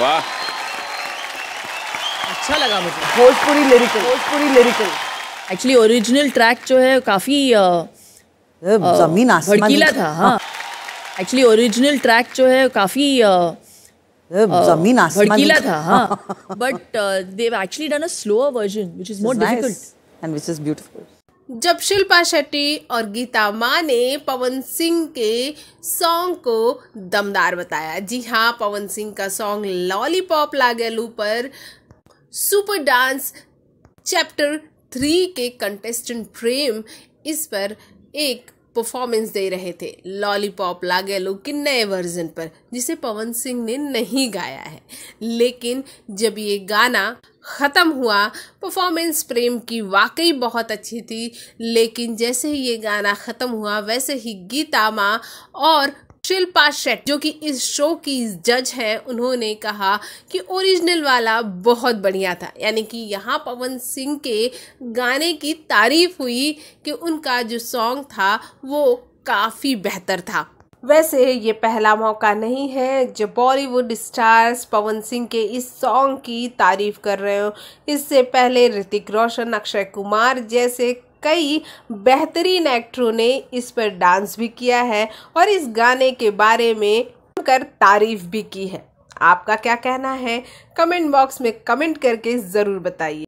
वाह अच्छा लगा मुझे Bhojpuri lyrical Bhojpuri lyrical actually original track जो है काफी जमीन भड़कीला था हाँ एक्चुअली ओरिजिनल ट्रैक जो है काफी जमीन भड़कीला था हाँ but Dev actually done a slower version which is more difficult and which is beautiful जब शिल्पा शेट्टी और गीता माँ ने पवन सिंह के सॉन्ग को दमदार बताया जी हाँ पवन सिंह का सॉन्ग लॉलीपॉप लागेलू पर सुपर डांस चैप्टर थ्री के कंटेस्टेंट प्रेम इस पर एक परफॉर्मेंस दे रहे थे लॉलीपॉप लागेलो के नए वर्जन पर जिसे पवन सिंह ने नहीं गाया है लेकिन जब ये गाना ख़त्म हुआ परफॉर्मेंस प्रेम की वाकई बहुत अच्छी थी लेकिन जैसे ही ये गाना ख़त्म हुआ वैसे ही गीता माँ और शिल्पा शेट्टी जो कि इस शो की जज है उन्होंने कहा कि ओरिजिनल वाला बहुत बढ़िया था यानी कि यहाँ पवन सिंह के गाने की तारीफ हुई कि उनका जो सॉन्ग था वो काफ़ी बेहतर था वैसे ये पहला मौका नहीं है जब बॉलीवुड स्टार्स पवन सिंह के इस सॉन्ग की तारीफ कर रहे हो इससे पहले ऋतिक रोशन अक्षय कुमार जैसे कई बेहतरीन एक्टरों ने इस पर डांस भी किया है और इस गाने के बारे में कर तारीफ भी की है आपका क्या कहना है कमेंट बॉक्स में कमेंट करके ज़रूर बताइए